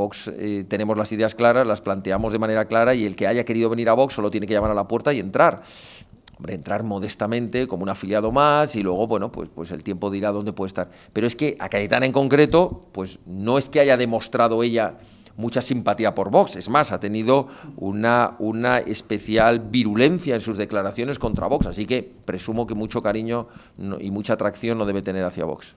Vox eh, tenemos las ideas claras, las planteamos de manera clara y el que haya querido venir a Vox solo tiene que llamar a la puerta y entrar. Hombre, entrar modestamente como un afiliado más y luego, bueno, pues, pues el tiempo dirá dónde puede estar. Pero es que a Cayetana en concreto, pues no es que haya demostrado ella mucha simpatía por Vox. Es más, ha tenido una, una, especial virulencia en sus declaraciones contra Vox. Así que presumo que mucho cariño y mucha atracción no debe tener hacia Vox.